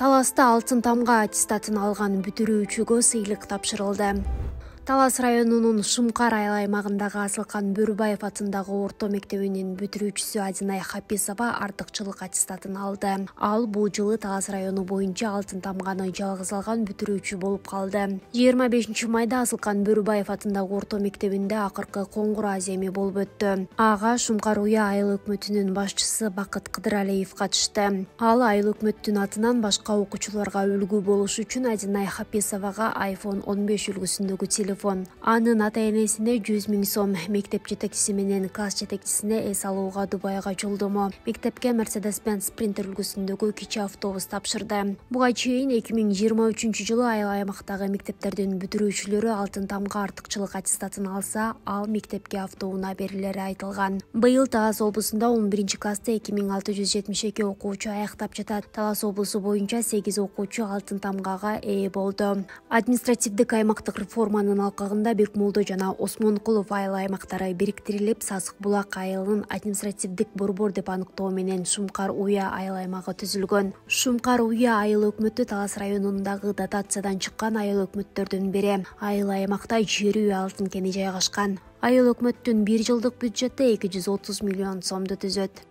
таласта алтын тамга аттестатын алган бүтүрүүчүгө сыйлык тапшырылды талас районунун шымкар айыл аймагындагы асылкан бөрүбаев атындагы орто мектебинин бүтүрүүчүсү адинай хаписова артыкчылык аттестатын алды ал бул жылы талас району боюнча алтын тамганы жалгыз алган бүтүрүүчү болуп калды жыйырма бешинчи майда асылкан бөрүбаев атындагы орто мектебинде акыркы коңгуроо эми болуп өттү ага шымкар уя айыл өкмөтүнүн башчысы бакыт кыдыралиев катышты ал айыл өкмөттүн атынан башка окуучуларга үлгү болуш үчүн адинай хаписовага айфон он беш үлгүсүндөгү телефон телефон анын ата энесине жүз миң сом мектеп жетекчиси менен класс жетекчисине эс алууга дубайга жолдомо мектепке мерседес бенz спринтер үлгүсүндөгү кичи автобус тапшырды буга чейин эки миң жыйырма үчүнчү жылы айыл аймактагы мектептердин бүтүрүүчүлөрү алтын тамга артыкчылык аттестатын алса ал мектепке автоуна берилери айтылган быйыл талас облусунда он биринчи классты эки миң алты жүз жетимиш эки окуучу аяктап жатат талас облусу боюнча сегиз окуучу алтын тамгага ээ болду административдик аймактык реформанын алкагында бекмолдо жана осмонкулов айыл аймактары бириктирилип сасык булак айылын административдик борбор деп аныктоо менен шумкар уя айыл аймагы түзүлгөн шумкар уя айыл өкмөтү талас районундагы дотациядан чыккан айыл өкмөттөрдүн бири айыл аймакта жер үй алтын кени жайгашкан айыл өкмөттүн бир жылдык бюджети эки жүз отуз миллион сомду түзөт